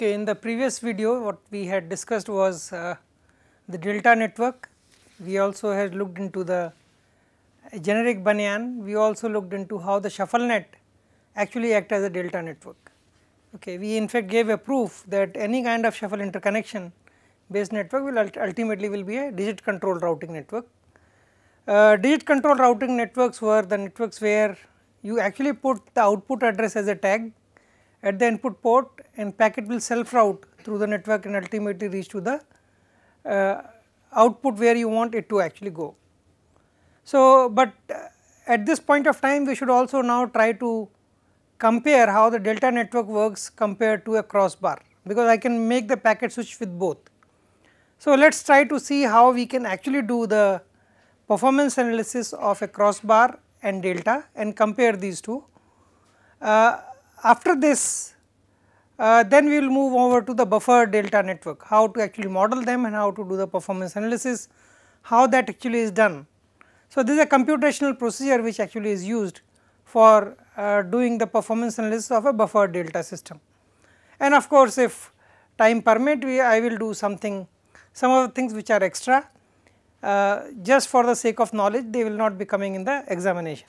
Okay, in the previous video what we had discussed was uh, the delta network, we also had looked into the generic Banyan, we also looked into how the shuffle net actually act as a delta network. Okay, we in fact gave a proof that any kind of shuffle interconnection based network will ultimately will be a digit control routing network. Uh, digit control routing networks were the networks where you actually put the output address as a tag at the input port and packet will self route through the network and ultimately reach to the uh, output where you want it to actually go. So, but uh, at this point of time we should also now try to compare how the delta network works compared to a crossbar because I can make the packet switch with both. So, let us try to see how we can actually do the performance analysis of a crossbar and delta and compare these two. Uh, after this uh, then we will move over to the buffer delta network, how to actually model them and how to do the performance analysis, how that actually is done. So, this is a computational procedure which actually is used for uh, doing the performance analysis of a buffer delta system. And of course, if time permit we I will do something some of the things which are extra uh, just for the sake of knowledge they will not be coming in the examination.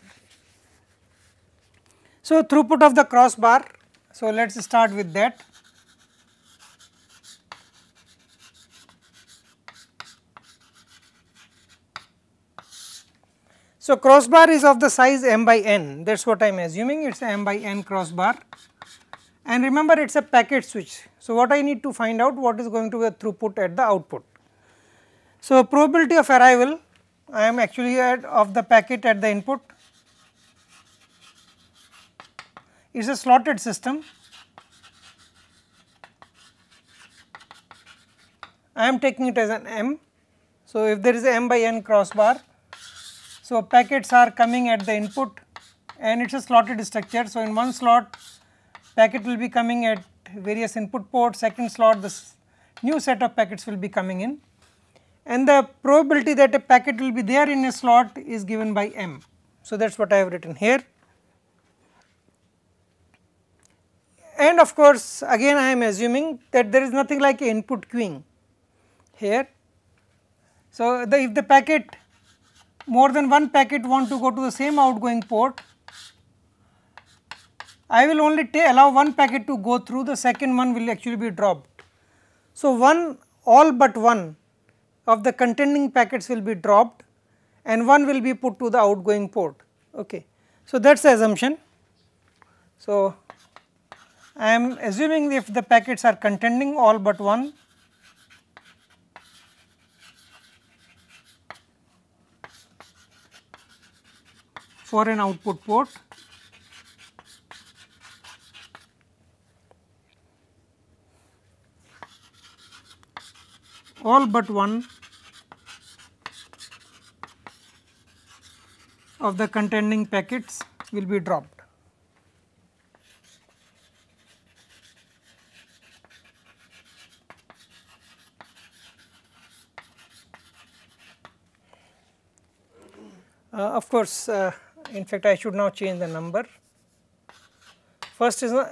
So, throughput of the crossbar, so let us start with that. So, crossbar is of the size m by n that is what I am assuming it is m by n crossbar and remember it is a packet switch. So, what I need to find out what is going to be the throughput at the output. So, probability of arrival I am actually at of the packet at the input is a slotted system. I am taking it as an M. So, if there is a M by N crossbar, so packets are coming at the input and it is a slotted structure. So, in one slot packet will be coming at various input ports, second slot this new set of packets will be coming in and the probability that a packet will be there in a slot is given by m. So, that is what I have written here. and of course, again I am assuming that there is nothing like input queuing here. So, the, if the packet more than one packet want to go to the same outgoing port, I will only allow one packet to go through the second one will actually be dropped. So, one all but one of the contending packets will be dropped and one will be put to the outgoing port. Okay. So, that is the assumption. So, I am assuming if the packets are containing all but one for an output port. all but one of the containing packets will be dropped. Uh, of course, uh, in fact I should now change the number. First is uh,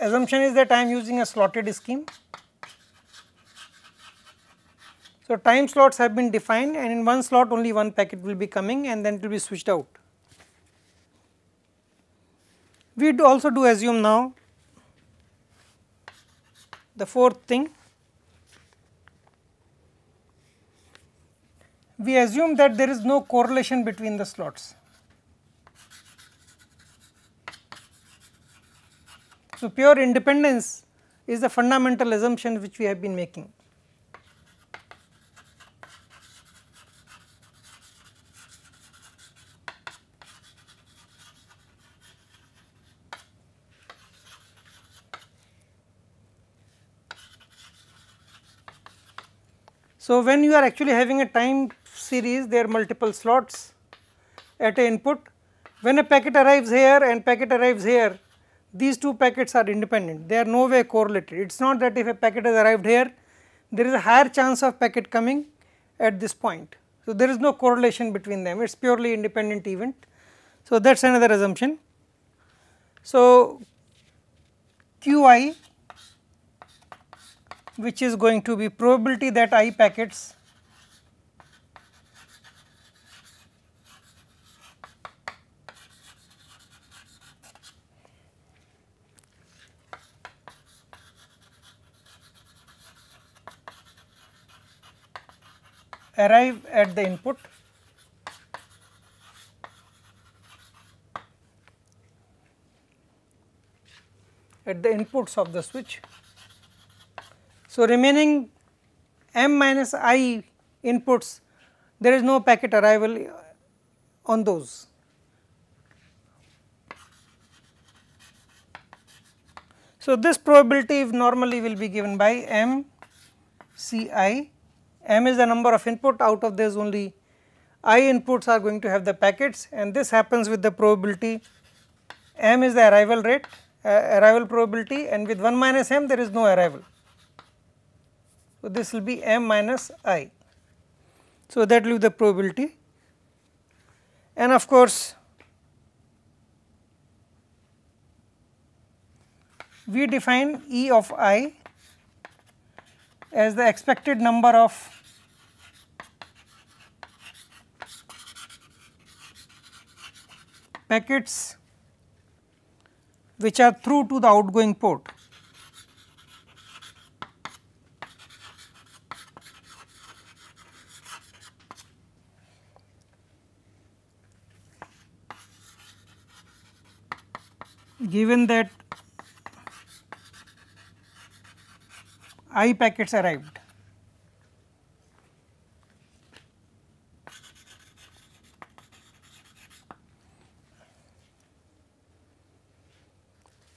assumption is that I am using a slotted scheme. So, time slots have been defined and in one slot only one packet will be coming and then it will be switched out. We also do assume now the fourth thing we assume that there is no correlation between the slots. So, pure independence is the fundamental assumption which we have been making. So, when you are actually having a time series there are multiple slots at a input. When a packet arrives here and packet arrives here, these two packets are independent, they are no way correlated. It is not that if a packet has arrived here, there is a higher chance of packet coming at this point. So, there is no correlation between them, it is purely independent event. So, that is another assumption. So, Qi which is going to be probability that i packets arrive at the input at the inputs of the switch. So, remaining m minus i inputs there is no packet arrival on those. So, this probability normally will be given by m c i m is the number of input out of this only i inputs are going to have the packets and this happens with the probability m is the arrival rate uh, arrival probability and with 1 minus m there is no arrival. So, this will be m minus i. So, that will be the probability and of course, we define E of i as the expected number of packets which are through to the outgoing port. Given that I packets arrived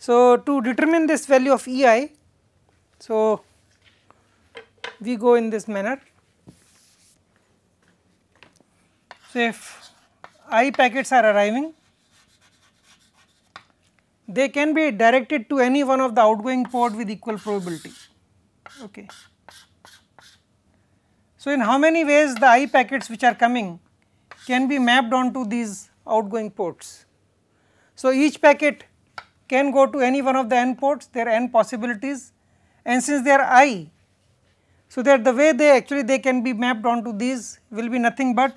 So, to determine this value of ei, so we go in this manner. So, if i packets are arriving, they can be directed to any one of the outgoing port with equal probability. Okay. So, in how many ways the i packets which are coming can be mapped onto these outgoing ports. So, each packet can go to any one of the n ports, there are n possibilities and since they are i, so that the way they actually they can be mapped onto these will be nothing but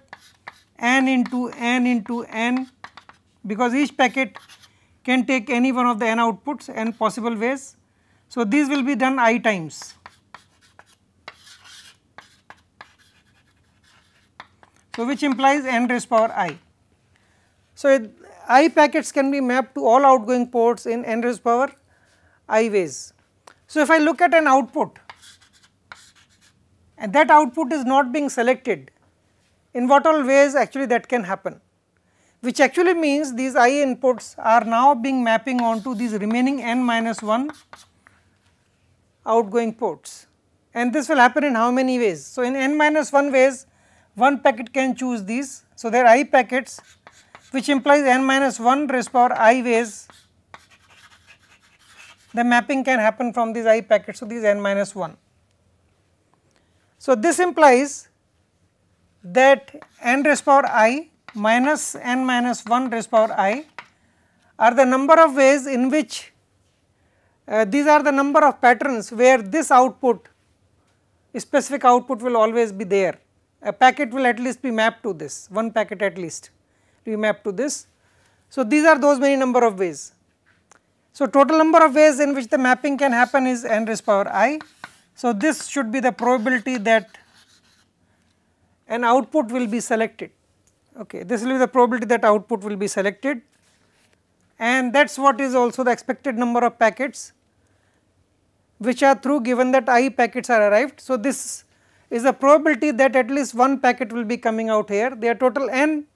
n into n into n because each packet can take any one of the n outputs n possible ways. So, these will be done i times. So, which implies n raised power i. So, it, I packets can be mapped to all outgoing ports in raised power I ways. So, if I look at an output and that output is not being selected, in what all ways actually that can happen, which actually means these I inputs are now being mapping onto these remaining n minus 1 outgoing ports and this will happen in how many ways. So, in n minus 1 ways one packet can choose these. So, their I packets which implies n minus 1 raised power i ways the mapping can happen from these i packets to these n minus 1. So, this implies that n raised power i minus n minus 1 raised power i are the number of ways in which uh, these are the number of patterns where this output specific output will always be there a packet will at least be mapped to this one packet at least remap to this. So, these are those many number of ways. So, total number of ways in which the mapping can happen is n raised power i. So, this should be the probability that an output will be selected. Okay, this will be the probability that output will be selected and that is what is also the expected number of packets which are through given that i packets are arrived. So, this is the probability that at least one packet will be coming out here, their total n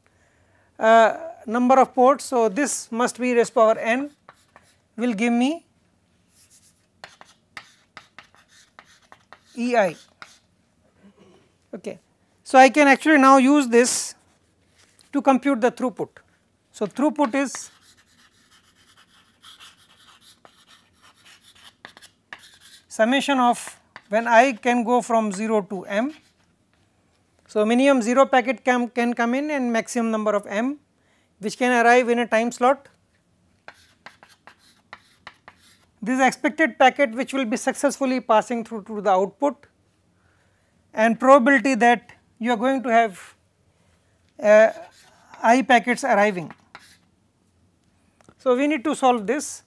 number of ports. So, this must be raised power n will give me E i. Okay. So, I can actually now use this to compute the throughput. So, throughput is summation of when i can go from 0 to m so, minimum 0 packet can, can come in and maximum number of m which can arrive in a time slot. This expected packet which will be successfully passing through to the output and probability that you are going to have uh, i packets arriving. So, we need to solve this.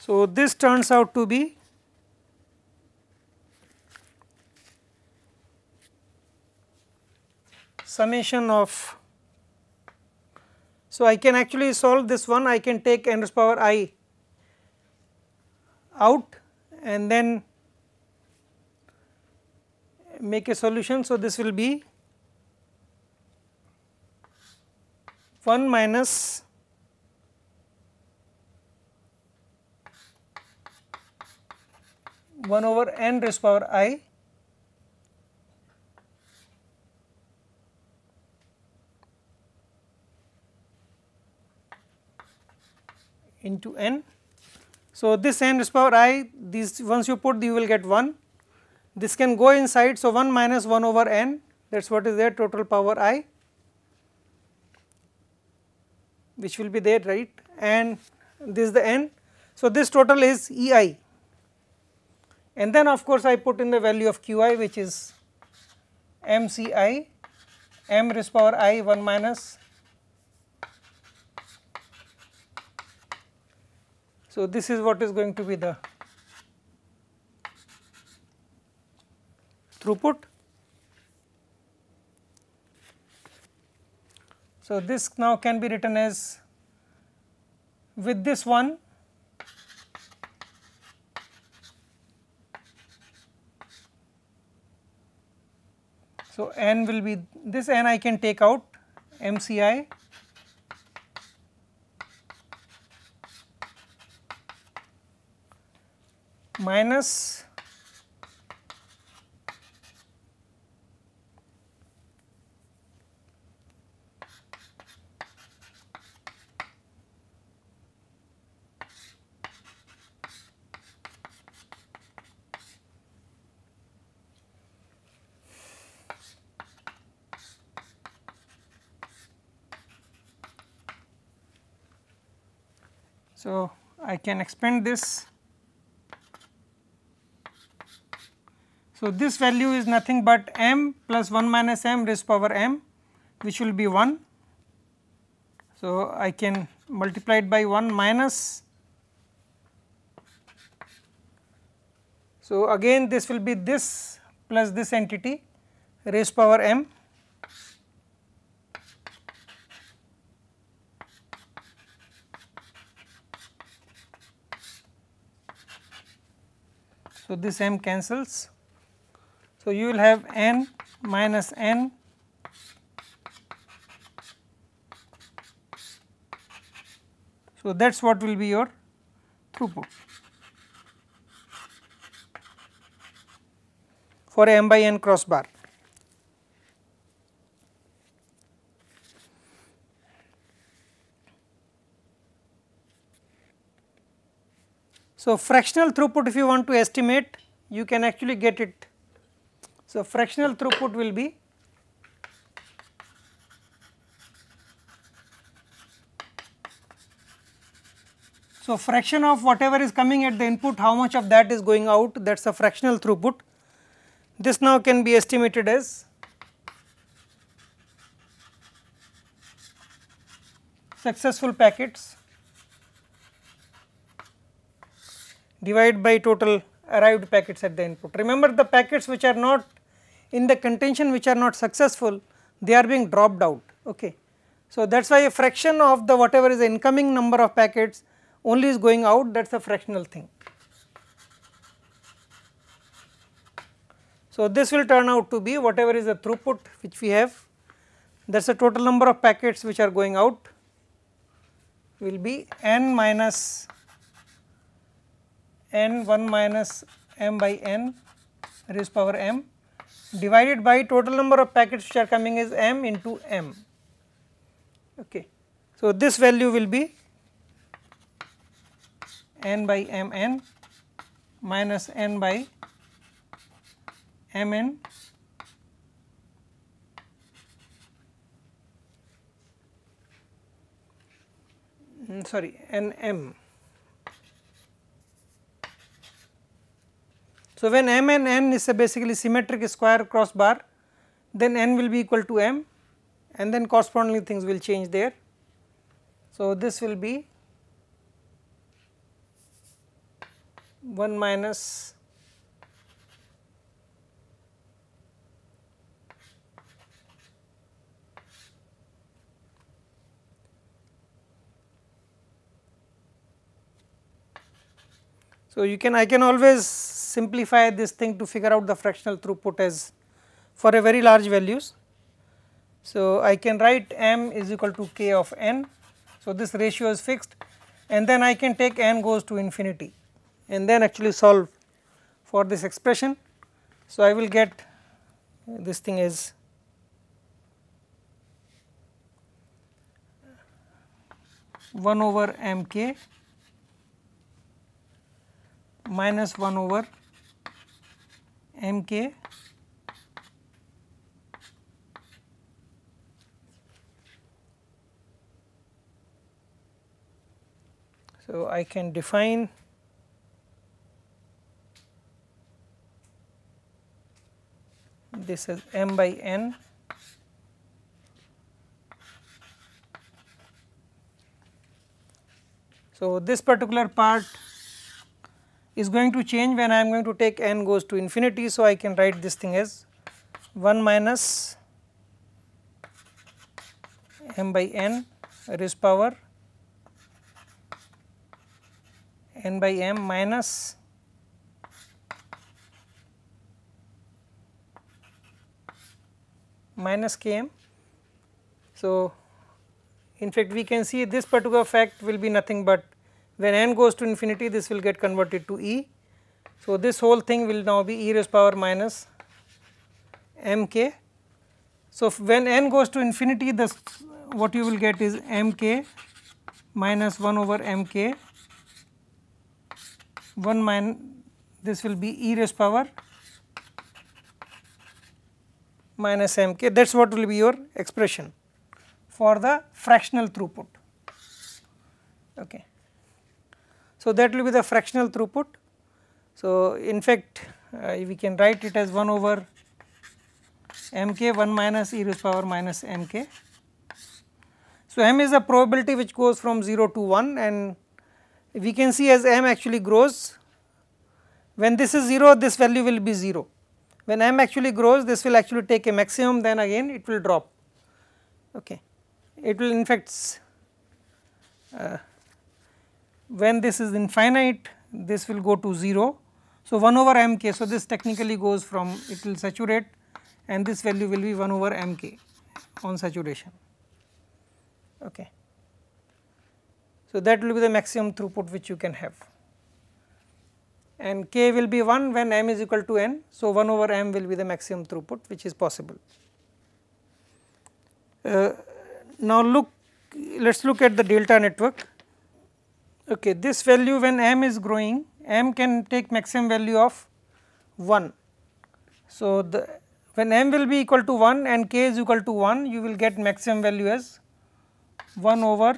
So, this turns out to be summation of so I can actually solve this one I can take n raised power i out and then make a solution. So, this will be 1 minus one over n raised power i into n. So, this n raise power i these once you put you will get 1 this can go inside. So, 1 minus 1 over n that is what is there total power i which will be there right and this is the n. So, this total is E i and then of course, I put in the value of q i which is m c i m raise power i 1 minus So, this is what is going to be the throughput. So, this now can be written as with this one So, n will be this n I can take out m c i minus So, I can expand this So, this value is nothing but m plus 1 minus m raised power m which will be 1. So, I can multiply it by 1 minus. So, again this will be this plus this entity raised power m. So, this m cancels so, you will have n minus n So, that is what will be your throughput for m by n crossbar. So, fractional throughput if you want to estimate you can actually get it so, fractional throughput will be So, fraction of whatever is coming at the input how much of that is going out that is a fractional throughput. This now can be estimated as successful packets divided by total arrived packets at the input. Remember the packets which are not in the contention which are not successful they are being dropped out. Okay. So, that is why a fraction of the whatever is the incoming number of packets only is going out that is a fractional thing. So, this will turn out to be whatever is the throughput which we have that is the total number of packets which are going out will be n minus n 1 minus m by n raised power m divided by total number of packets which are coming is m into m. Okay. So, this value will be n by m n minus n by m n mm, sorry n m So, when m and n is a basically symmetric square cross bar, then n will be equal to m and then correspondingly things will change there. So, this will be 1 minus So, you can I can always simplify this thing to figure out the fractional throughput as for a very large values. So, I can write m is equal to k of n. So, this ratio is fixed and then I can take n goes to infinity and then actually solve for this expression. So, I will get this thing is one over m k minus 1 over m k So, I can define this as m by n So, this particular part is going to change when I am going to take n goes to infinity. So, I can write this thing as 1 minus m by n raised power n by m minus minus km. So, in fact, we can see this particular fact will be nothing but when n goes to infinity this will get converted to E. So, this whole thing will now be e raised power minus mk. So, when n goes to infinity this what you will get is mk minus 1 over mk 1 minus this will be e raised power minus mk that is what will be your expression for the fractional throughput. Okay. So, that will be the fractional throughput. So, in fact, uh, we can write it as 1 over mk 1 minus e to the power minus mk. So, m is a probability which goes from 0 to 1 and we can see as m actually grows when this is 0 this value will be 0 when m actually grows this will actually take a maximum then again it will drop okay it will in fact uh, when this is infinite this will go to 0. So, 1 over m k. So, this technically goes from it will saturate and this value will be 1 over m k on saturation. Okay. So, that will be the maximum throughput which you can have and k will be 1 when m is equal to n. So, 1 over m will be the maximum throughput which is possible. Uh, now, look let us look at the delta network okay this value when m is growing m can take maximum value of 1 so the when m will be equal to 1 and k is equal to 1 you will get maximum value as 1 over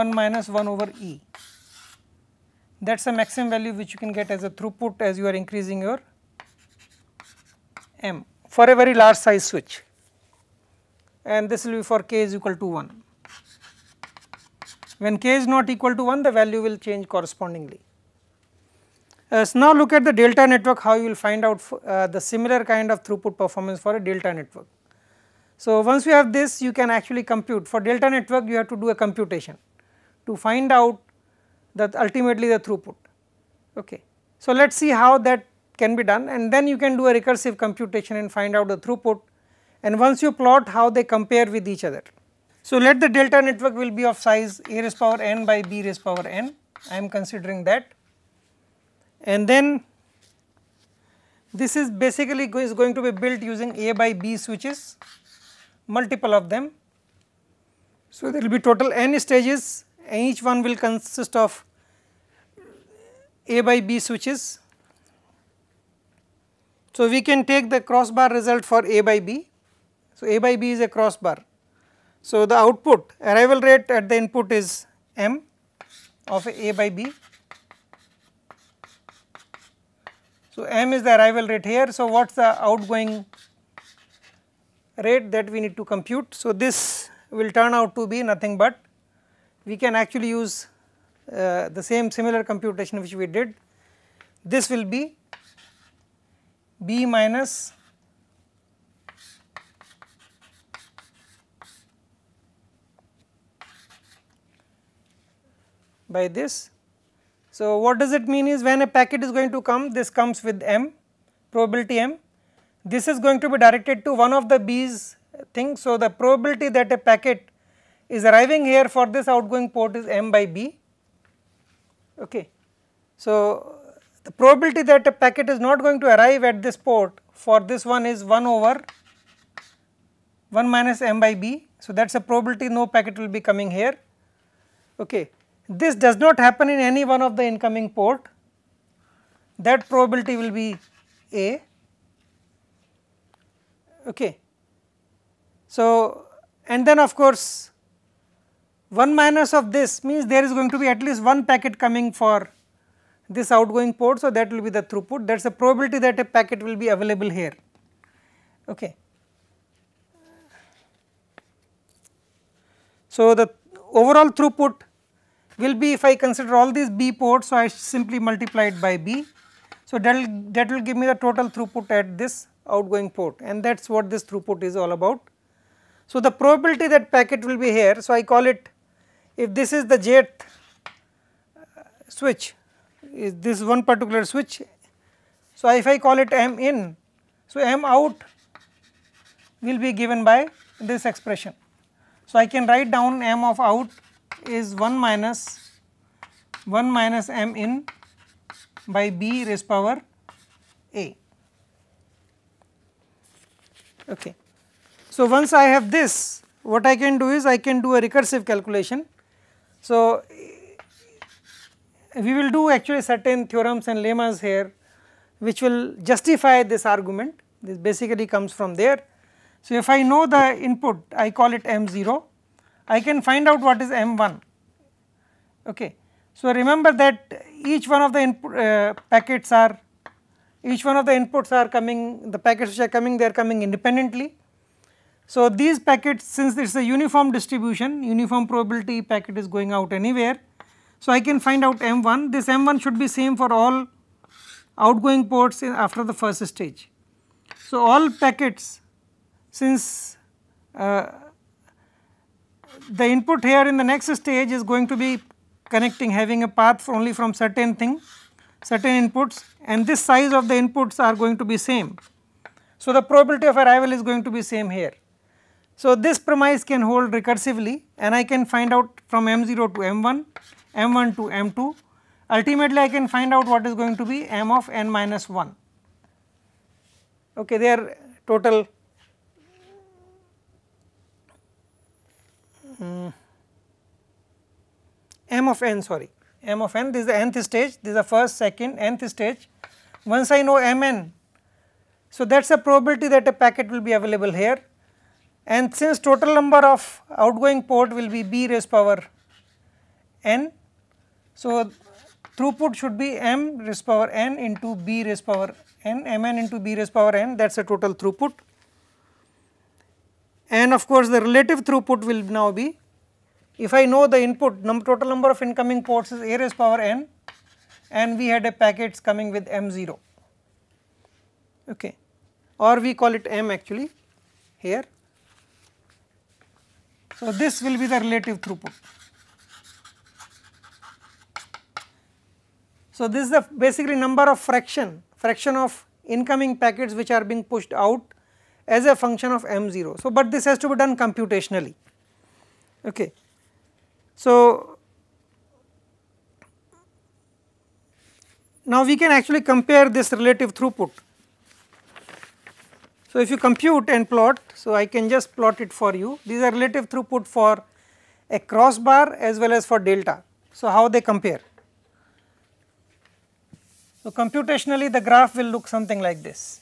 1 minus 1 over e that is the maximum value which you can get as a throughput as you are increasing your m for a very large size switch and this will be for k is equal to 1. When k is not equal to 1 the value will change correspondingly. Uh, so now look at the delta network how you will find out uh, the similar kind of throughput performance for a delta network. So once you have this you can actually compute for delta network you have to do a computation to find out that ultimately the throughput okay. So let us see how that can be done and then you can do a recursive computation and find out the throughput and once you plot how they compare with each other. So, let the delta network will be of size a raised power n by b raised power n, I am considering that. And then this is basically go is going to be built using a by b switches, multiple of them. So, there will be total n stages and each one will consist of a by b switches. So, we can take the crossbar result for a by b so, A by B is a crossbar. So, the output arrival rate at the input is m of A by B. So, m is the arrival rate here. So, what is the outgoing rate that we need to compute? So, this will turn out to be nothing but we can actually use uh, the same similar computation which we did. This will be B minus by this. So, what does it mean is when a packet is going to come this comes with m probability m this is going to be directed to one of the B's thing. So, the probability that a packet is arriving here for this outgoing port is m by B okay. So, the probability that a packet is not going to arrive at this port for this one is 1 over 1 minus m by B. So, that is a probability no packet will be coming here okay this does not happen in any one of the incoming port that probability will be A. Okay. So, and then of course, 1 minus of this means there is going to be at least one packet coming for this outgoing port. So, that will be the throughput that is the probability that a packet will be available here. Okay. So, the overall throughput will be if I consider all these B ports, so I simply multiply it by B. So, that will that will give me the total throughput at this outgoing port and that is what this throughput is all about. So, the probability that packet will be here, so I call it if this is the jth uh, switch is this one particular switch. So, if I call it m in, so m out will be given by this expression. So, I can write down m of out is 1 minus 1 minus m in by b raised power a. Okay. So, once I have this what I can do is I can do a recursive calculation. So, we will do actually certain theorems and lemmas here which will justify this argument this basically comes from there. So, if I know the input I call it m 0 I can find out what is M1 okay. So remember that each one of the input uh, packets are each one of the inputs are coming the packets which are coming they are coming independently. So these packets since it is a uniform distribution uniform probability packet is going out anywhere. So I can find out M1 this M1 should be same for all outgoing ports after the first stage. So all packets since uh, the input here in the next stage is going to be connecting having a path only from certain thing, certain inputs and this size of the inputs are going to be same. So, the probability of arrival is going to be same here. So, this premise can hold recursively and I can find out from m0 to m1, m1 to m2 ultimately I can find out what is going to be m of n minus 1. Okay, are total um, m of n sorry m of n this is the nth stage this is the first second nth stage once I know mn so that is a probability that a packet will be available here and since total number of outgoing port will be b raised power n so throughput should be m raised power n into b raised power n mn into b raised power n that is a total throughput and of course, the relative throughput will now be if I know the input num total number of incoming ports is a raised power n and we had a packets coming with m0 okay or we call it m actually here. So, this will be the relative throughput. So, this is the basically number of fraction fraction of incoming packets which are being pushed out as a function of m0. So, but this has to be done computationally. Okay. So, now we can actually compare this relative throughput. So, if you compute and plot, so I can just plot it for you. These are relative throughput for a crossbar as well as for delta. So, how they compare. So, computationally the graph will look something like this.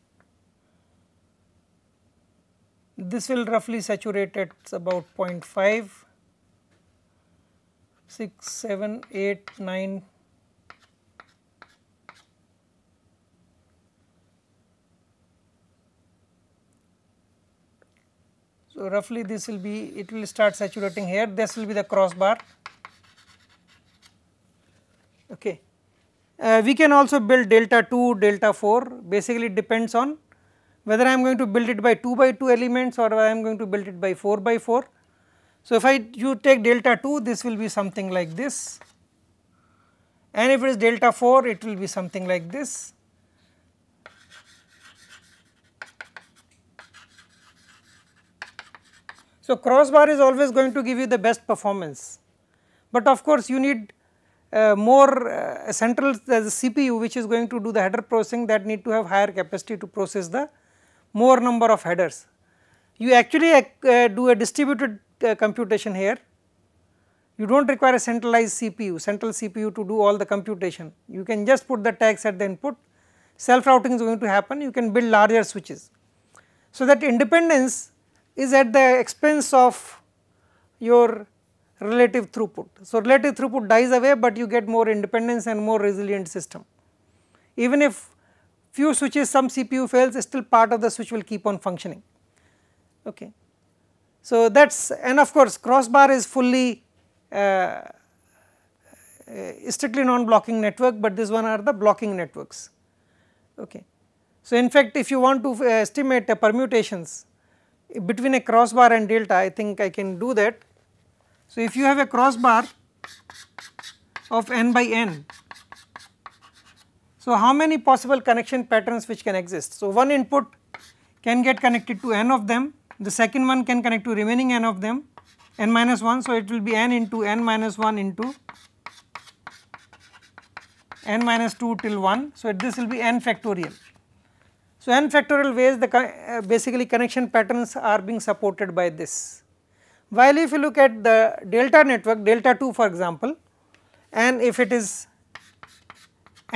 This will roughly saturate at about 0.5, 6, 7, 8, 9, So, roughly this will be it will start saturating here this will be the crossbar okay. Uh, we can also build delta 2 delta 4 basically depends on whether I am going to build it by 2 by 2 elements or I am going to build it by 4 by 4. So, if I you take delta 2 this will be something like this and if it is delta 4 it will be something like this. So, crossbar is always going to give you the best performance, but of course you need uh, more uh, central the uh, CPU which is going to do the header processing that need to have higher capacity to process the more number of headers. You actually uh, uh, do a distributed uh, computation here. You do not require a centralized CPU, central CPU to do all the computation. You can just put the tags at the input, self routing is going to happen, you can build larger switches. So, that independence is at the expense of your relative throughput. So, relative throughput dies away, but you get more independence and more resilient system. Even if few switches some CPU fails still part of the switch will keep on functioning okay. So that is and of course crossbar is fully uh, uh, strictly non-blocking network but this one are the blocking networks okay. So in fact if you want to uh, estimate the uh, permutations between a crossbar and delta I think I can do that. So if you have a crossbar of n by n so, how many possible connection patterns which can exist? So, one input can get connected to n of them, the second one can connect to remaining n of them, n minus 1. So, it will be n into n minus 1 into n minus 2 till 1. So, this will be n factorial. So, n factorial ways the uh, basically connection patterns are being supported by this. While if you look at the delta network delta 2 for example and if it is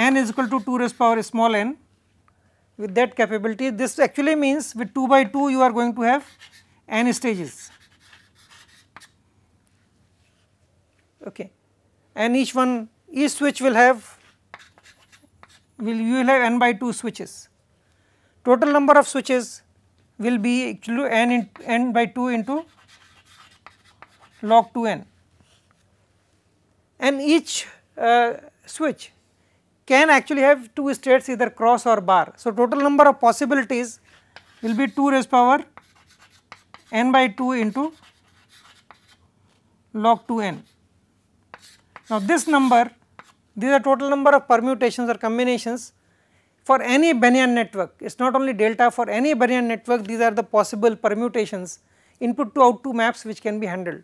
n is equal to 2 raised power small n with that capability. This actually means with 2 by 2 you are going to have n stages. Okay. And each one each switch will have will you will have n by 2 switches. Total number of switches will be actually n in, n by 2 into log 2 n and each uh, switch can actually have two states either cross or bar. So, total number of possibilities will be 2 raised power n by 2 into log 2 n. Now, this number these are total number of permutations or combinations for any Banyan network. It is not only delta for any Banyan network these are the possible permutations input to out 2 maps which can be handled.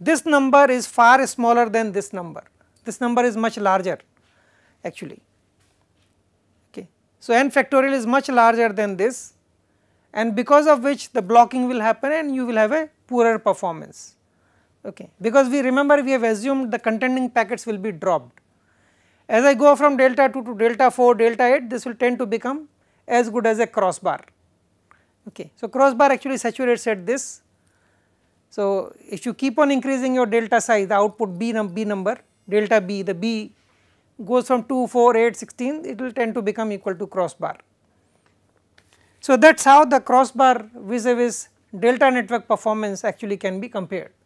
This number is far smaller than this number, this number is much larger actually. Okay. So, n factorial is much larger than this and because of which the blocking will happen and you will have a poorer performance. Okay. Because we remember we have assumed the contending packets will be dropped. As I go from delta 2 to delta 4, delta 8 this will tend to become as good as a crossbar. Okay. So, crossbar actually saturates at this. So, if you keep on increasing your delta size the output B, num B number delta B the B goes from 2, 4, 8, 16 it will tend to become equal to crossbar. So, that is how the crossbar vis-a-vis -vis delta network performance actually can be compared.